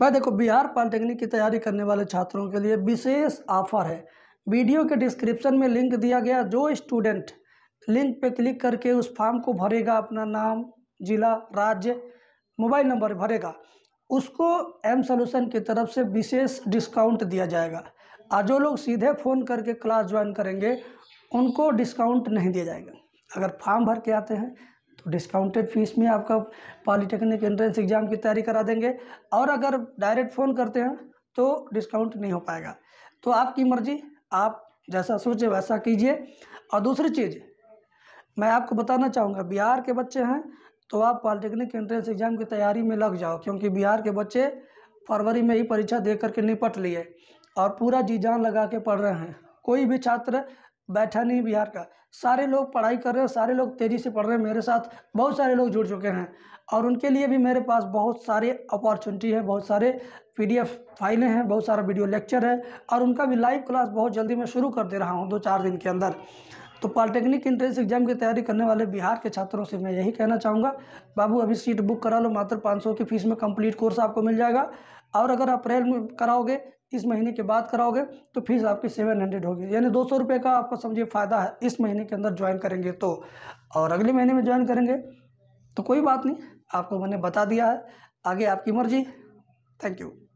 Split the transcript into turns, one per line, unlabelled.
भाई देखो बिहार पॉलिटेक्निक की तैयारी करने वाले छात्रों के लिए विशेष ऑफर है वीडियो के डिस्क्रिप्शन में लिंक दिया गया जो स्टूडेंट लिंक पे क्लिक करके उस फॉर्म को भरेगा अपना नाम जिला राज्य मोबाइल नंबर भरेगा उसको एम सोल्यूशन की तरफ से विशेष डिस्काउंट दिया जाएगा और जो लोग सीधे फ़ोन करके क्लास ज्वाइन करेंगे उनको डिस्काउंट नहीं दिया जाएगा अगर फॉर्म भर के आते हैं तो डिस्काउंटेड फीस में आपका पॉलीटेक्निक एंट्रेंस एग्ज़ाम की तैयारी करा देंगे और अगर डायरेक्ट फ़ोन करते हैं तो डिस्काउंट नहीं हो पाएगा तो आपकी मर्ज़ी आप जैसा सोचे वैसा कीजिए और दूसरी चीज़ मैं आपको बताना चाहूँगा बिहार के बच्चे हैं तो आप पॉलिटेक्निक एंट्रेंस एग्ज़ाम की तैयारी में लग जाओ क्योंकि बिहार के बच्चे फरवरी में ही परीक्षा दे करके निपट लिए और पूरा जी जान लगा के पढ़ रहे हैं कोई भी छात्र बैठा नहीं बिहार का सारे लोग पढ़ाई कर रहे हैं सारे लोग तेज़ी से पढ़ रहे हैं मेरे साथ बहुत सारे लोग जुड़ चुके हैं और उनके लिए भी मेरे पास बहुत सारे अपॉर्चुनिटी है बहुत सारे पीडीएफ फाइलें हैं बहुत सारा वीडियो लेक्चर है और उनका भी लाइव क्लास बहुत जल्दी मैं शुरू कर दे रहा हूँ दो चार दिन के अंदर तो पॉलिटेक्निक इंट्रेंस एग्जाम की तैयारी करने वाले बिहार के छात्रों से मैं यही कहना चाहूँगा बाबू अभी सीट बुक करा लो मात्र पाँच की फीस में कम्प्लीट कोर्स आपको मिल जाएगा और अगर अप्रैल में कराओगे इस महीने के बाद कराओगे तो फीस आपकी सेवन हंड्रेड होगी यानी दो सौ रुपये का आपका समझिए फ़ायदा है इस महीने के अंदर ज्वाइन करेंगे तो और अगले महीने में ज्वाइन करेंगे तो कोई बात नहीं आपको मैंने बता दिया है आगे आपकी मर्जी थैंक यू